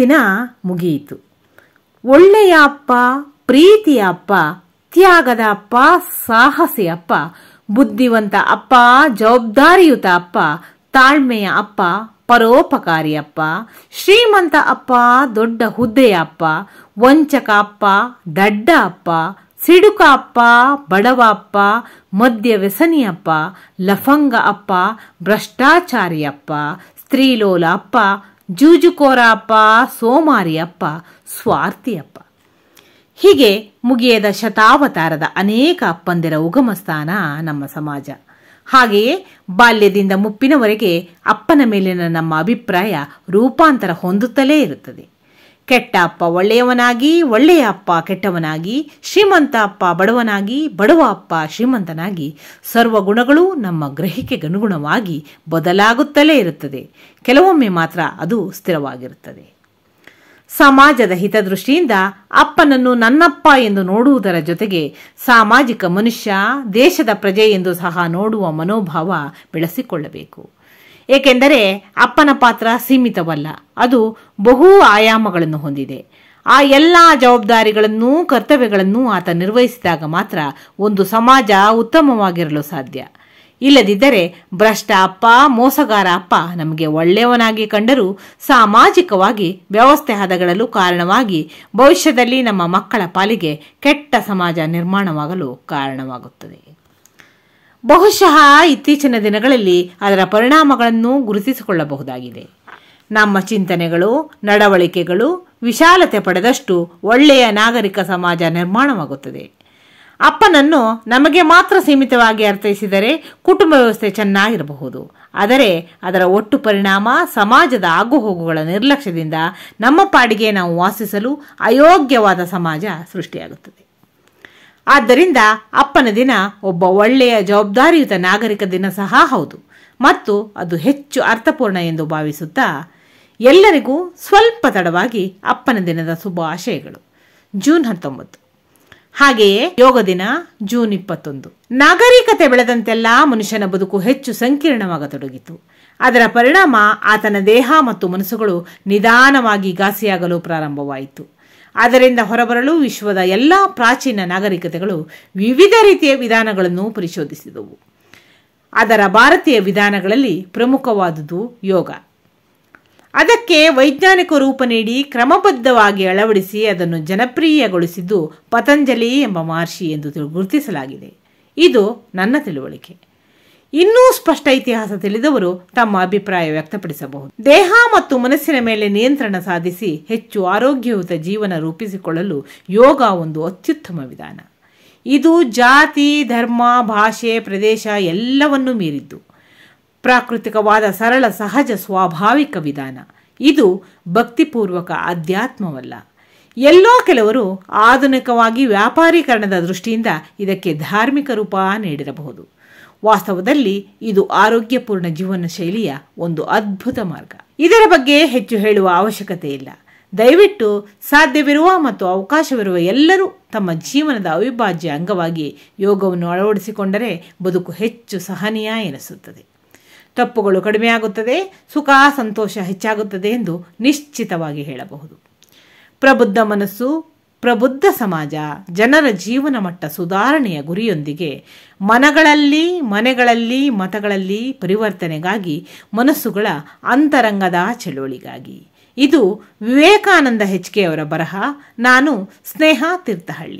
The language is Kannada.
ದಿನ ಮುಗಿಯಿತು ಒಳ್ಳೆಯ ಅಪ್ಪ ಪ್ರೀತಿಯ ಅಪ್ಪ ತ್ಯಾಗದ ಅಪ್ಪ ಸಾಹಸಿ ಅಪ್ಪ ಬುದ್ಧಿವಂತ ಅಪ್ಪ ಜವಾಬ್ದಾರಿಯುತ ಅಪ್ಪ ತಾಳ್ಮೆಯ ಅಪ್ಪ ಪರೋಪಕಾರಿ ಅಪ್ಪ ಶ್ರೀಮಂತ ಅಪ್ಪ ದೊಡ್ಡ ಹುದ್ದೆಯ ಅಪ್ಪ ವಂಚಕ ಅಪ್ಪ ದಡ್ಡ ಅಪ್ಪ ಸಿಡುಕ ಅಪ್ಪ ಬಡವ ಅಪ್ಪ ಮದ್ಯ ವ್ಯಸನಿಯಪ್ಪ ಲಫಂಗ ಅಪ್ಪ ಭ್ರಷ್ಟಾಚಾರಿಯಪ್ಪ ಸ್ತ್ರೀಲೋಲ ಅಪ್ಪ ಜೂಜುಕೋರ ಅಪ್ಪ ಸೋಮಾರಿಯಪ್ಪ ಸ್ವಾರ್ಥಿಯಪ್ಪ ಹೀಗೆ ಮುಗಿಯದ ಶತಾವತಾರದ ಅನೇಕ ಅಪ್ಪಂದಿರ ಉಗಮ ಸ್ಥಾನ ನಮ್ಮ ಸಮಾಜ ಹಾಗೆಯೇ ಬಾಲ್ಯದಿಂದ ಮುಪ್ಪಿನವರೆಗೆ ಅಪ್ಪನ ಮೇಲಿನ ನಮ್ಮ ಅಭಿಪ್ರಾಯ ರೂಪಾಂತರ ಹೊಂದುತ್ತಲೇ ಇರುತ್ತದೆ ಕೆಟ್ಟ ಅಪ್ಪ ಒಳ್ಳೆಯವನಾಗಿ ಒಳ್ಳೆಯ ಅಪ್ಪ ಕೆಟ್ಟವನಾಗಿ ಶ್ರೀಮಂತ ಅಪ್ಪ ಬಡವನಾಗಿ ಬಡವ ಅಪ್ಪ ಶ್ರೀಮಂತನಾಗಿ ಸರ್ವ ಗುಣಗಳು ನಮ್ಮ ಗ್ರಹಿಕೆಗನುಗುಣವಾಗಿ ಬದಲಾಗುತ್ತಲೇ ಇರುತ್ತದೆ ಕೆಲವೊಮ್ಮೆ ಮಾತ್ರ ಅದು ಸ್ಥಿರವಾಗಿರುತ್ತದೆ ಸಮಾಜದ ಹಿತದೃಷ್ಟಿಯಿಂದ ಅಪ್ಪನನ್ನು ನನ್ನಪ್ಪ ಎಂದು ನೋಡುವುದರ ಜೊತೆಗೆ ಸಾಮಾಜಿಕ ಮನುಷ್ಯ ದೇಶದ ಪ್ರಜೆ ಎಂದು ಸಹ ನೋಡುವ ಮನೋಭಾವ ಬೆಳೆಸಿಕೊಳ್ಳಬೇಕು ಏಕೆಂದರೆ ಅಪ್ಪನ ಪಾತ್ರ ಸೀಮಿತವಲ್ಲ ಅದು ಬಹು ಆಯಾಮಗಳನ್ನು ಹೊಂದಿದೆ ಆ ಎಲ್ಲ ಜವಾಬ್ದಾರಿಗಳನ್ನೂ ಕರ್ತವ್ಯಗಳನ್ನು ಆತ ನಿರ್ವಹಿಸಿದಾಗ ಮಾತ್ರ ಒಂದು ಸಮಾಜ ಉತ್ತಮವಾಗಿರಲು ಸಾಧ್ಯ ಇಲ್ಲದಿದ್ದರೆ ಭ್ರಷ್ಟ ಅಪ್ಪ ಮೋಸಗಾರ ಅಪ್ಪ ನಮಗೆ ಒಳ್ಳೆಯವನಾಗಿ ಕಂಡರೂ ಸಾಮಾಜಿಕವಾಗಿ ವ್ಯವಸ್ಥೆ ಹದಗಳಲು ಕಾರಣವಾಗಿ ಭವಿಷ್ಯದಲ್ಲಿ ನಮ್ಮ ಮಕ್ಕಳ ಪಾಲಿಗೆ ಕೆಟ್ಟ ಸಮಾಜ ನಿರ್ಮಾಣವಾಗಲು ಕಾರಣವಾಗುತ್ತದೆ ಬಹುಶಃ ಇತ್ತೀಚಿನ ದಿನಗಳಲ್ಲಿ ಅದರ ಪರಿಣಾಮಗಳನ್ನು ಗುರುತಿಸಿಕೊಳ್ಳಬಹುದಾಗಿದೆ ನಮ್ಮ ಚಿಂತನೆಗಳು ನಡವಳಿಕೆಗಳು ವಿಶಾಲತೆ ಪಡೆದಷ್ಟು ಒಳ್ಳೆಯ ನಾಗರಿಕ ಸಮಾಜ ನಿರ್ಮಾಣವಾಗುತ್ತದೆ ಅಪ್ಪನನ್ನು ನಮಗೆ ಮಾತ್ರ ಸೀಮಿತವಾಗಿ ಅರ್ಥೈಸಿದರೆ ಕುಟುಂಬ ವ್ಯವಸ್ಥೆ ಚೆನ್ನಾಗಿರಬಹುದು ಆದರೆ ಅದರ ಒಟ್ಟು ಪರಿಣಾಮ ಸಮಾಜದ ಆಗುಹೋಗುಗಳ ನಿರ್ಲಕ್ಷ್ಯದಿಂದ ನಮ್ಮ ಪಾಡಿಗೆ ನಾವು ವಾಸಿಸಲು ಅಯೋಗ್ಯವಾದ ಸಮಾಜ ಸೃಷ್ಟಿಯಾಗುತ್ತದೆ ಆದ್ದರಿಂದ ಅಪ್ಪನ ದಿನ ಒಬ್ಬ ಒಳ್ಳೆಯ ಜವಾಬ್ದಾರಿಯುತ ನಾಗರಿಕ ದಿನ ಸಹ ಹೌದು ಮತ್ತು ಅದು ಹೆಚ್ಚು ಅರ್ಥಪೂರ್ಣ ಎಂದು ಭಾವಿಸುತ್ತಾ ಎಲ್ಲರಿಗೂ ಸ್ವಲ್ಪ ತಡವಾಗಿ ಅಪ್ಪನ ದಿನದ ಶುಭಾಶಯಗಳು ಜೂನ್ ಹತ್ತೊಂಬತ್ತು ಹಾಗೆಯೇ ಯೋಗ ದಿನ ಜೂನ್ ಇಪ್ಪತ್ತೊಂದು ನಾಗರಿಕತೆ ಬೆಳೆದಂತೆಲ್ಲ ಮನುಷ್ಯನ ಬದುಕು ಹೆಚ್ಚು ಸಂಕೀರ್ಣವಾಗತೊಡಗಿತು ಅದರ ಪರಿಣಾಮ ಆತನ ದೇಹ ಮತ್ತು ಮನಸ್ಸುಗಳು ನಿಧಾನವಾಗಿ ಘಾಸಿಯಾಗಲು ಪ್ರಾರಂಭವಾಯಿತು ಅದರಿಂದ ಹೊರಬರಲು ವಿಶ್ವದ ಎಲ್ಲ ಪ್ರಾಚೀನ ನಾಗರಿಕತೆಗಳು ವಿವಿಧ ರೀತಿಯ ವಿಧಾನಗಳನ್ನು ಪರಿಶೋಧಿಸಿದವು ಅದರ ಭಾರತೀಯ ವಿಧಾನಗಳಲ್ಲಿ ಪ್ರಮುಖವಾದುದು ಯೋಗ ಅದಕ್ಕೆ ವೈಜ್ಞಾನಿಕ ರೂಪ ನೀಡಿ ಕ್ರಮಬದ್ಧವಾಗಿ ಅಳವಡಿಸಿ ಅದನ್ನು ಜನಪ್ರಿಯಗೊಳಿಸಿದ್ದು ಪತಂಜಲಿ ಎಂಬ ಮಹರ್ಷಿ ಎಂದು ಗುರುತಿಸಲಾಗಿದೆ ಇದು ನನ್ನ ತಿಳುವಳಿಕೆ ಇನ್ನೂ ಸ್ಪಷ್ಟ ಇತಿಹಾಸ ತಿಳಿದವರು ತಮ್ಮ ಅಭಿಪ್ರಾಯ ವ್ಯಕ್ತಪಡಿಸಬಹುದು ದೇಹ ಮತ್ತು ಮನಸ್ಸಿನ ಮೇಲೆ ನಿಯಂತ್ರಣ ಸಾಧಿಸಿ ಹೆಚ್ಚು ಆರೋಗ್ಯಯುತ ಜೀವನ ರೂಪಿಸಿಕೊಳ್ಳಲು ಯೋಗ ಒಂದು ಅತ್ಯುತ್ತಮ ವಿಧಾನ ಇದು ಜಾತಿ ಧರ್ಮ ಭಾಷೆ ಪ್ರದೇಶ ಎಲ್ಲವನ್ನೂ ಮೀರಿದ್ದು ಪ್ರಾಕೃತಿಕವಾದ ಸರಳ ಸಹಜ ಸ್ವಾಭಾವಿಕ ವಿಧಾನ ಇದು ಭಕ್ತಿಪೂರ್ವಕ ಅಧ್ಯಾತ್ಮವಲ್ಲ ಎಲ್ಲೋ ಕೆಲವರು ಆಧುನಿಕವಾಗಿ ವ್ಯಾಪಾರೀಕರಣದ ದೃಷ್ಟಿಯಿಂದ ಇದಕ್ಕೆ ಧಾರ್ಮಿಕ ರೂಪ ನೀಡಿರಬಹುದು ವಾಸ್ತವದಲ್ಲಿ ಇದು ಆರೋಗ್ಯಪೂರ್ಣ ಜೀವನ ಶೈಲಿಯ ಒಂದು ಅದ್ಭುತ ಮಾರ್ಗ ಇದರ ಬಗ್ಗೆ ಹೆಚ್ಚು ಹೇಳುವ ಅವಶ್ಯಕತೆ ಇಲ್ಲ ದಯವಿಟ್ಟು ಸಾಧ್ಯವಿರುವ ಮತ್ತು ಅವಕಾಶವಿರುವ ಎಲ್ಲರೂ ತಮ್ಮ ಜೀವನದ ಅವಿಭಾಜ್ಯ ಅಂಗವಾಗಿ ಯೋಗವನ್ನು ಅಳವಡಿಸಿಕೊಂಡರೆ ಬದುಕು ಹೆಚ್ಚು ಸಹನೀಯ ಎನಿಸುತ್ತದೆ ತಪ್ಪುಗಳು ಕಡಿಮೆಯಾಗುತ್ತದೆ ಸುಖ ಸಂತೋಷ ಹೆಚ್ಚಾಗುತ್ತದೆ ಎಂದು ನಿಶ್ಚಿತವಾಗಿ ಹೇಳಬಹುದು ಪ್ರಬುದ್ಧ ಮನಸ್ಸು ಪ್ರಬುದ್ಧ ಸಮಾಜ ಜನರ ಜೀವನ ಮಟ್ಟ ಸುಧಾರಣೆಯ ಗುರಿಯೊಂದಿಗೆ ಮನಗಳಲ್ಲಿ ಮನೆಗಳಲ್ಲಿ ಮತಗಳಲ್ಲಿ ಪರಿವರ್ತನೆಗಾಗಿ ಮನಸ್ಸುಗಳ ಅಂತರಂಗದ ಚಳುವಳಿಗಾಗಿ ಇದು ವಿವೇಕಾನಂದ ಹೆಚ್ಕೆಯವರ ಬರಹ ನಾನು ಸ್ನೇಹ ತೀರ್ಥಹಳ್ಳಿ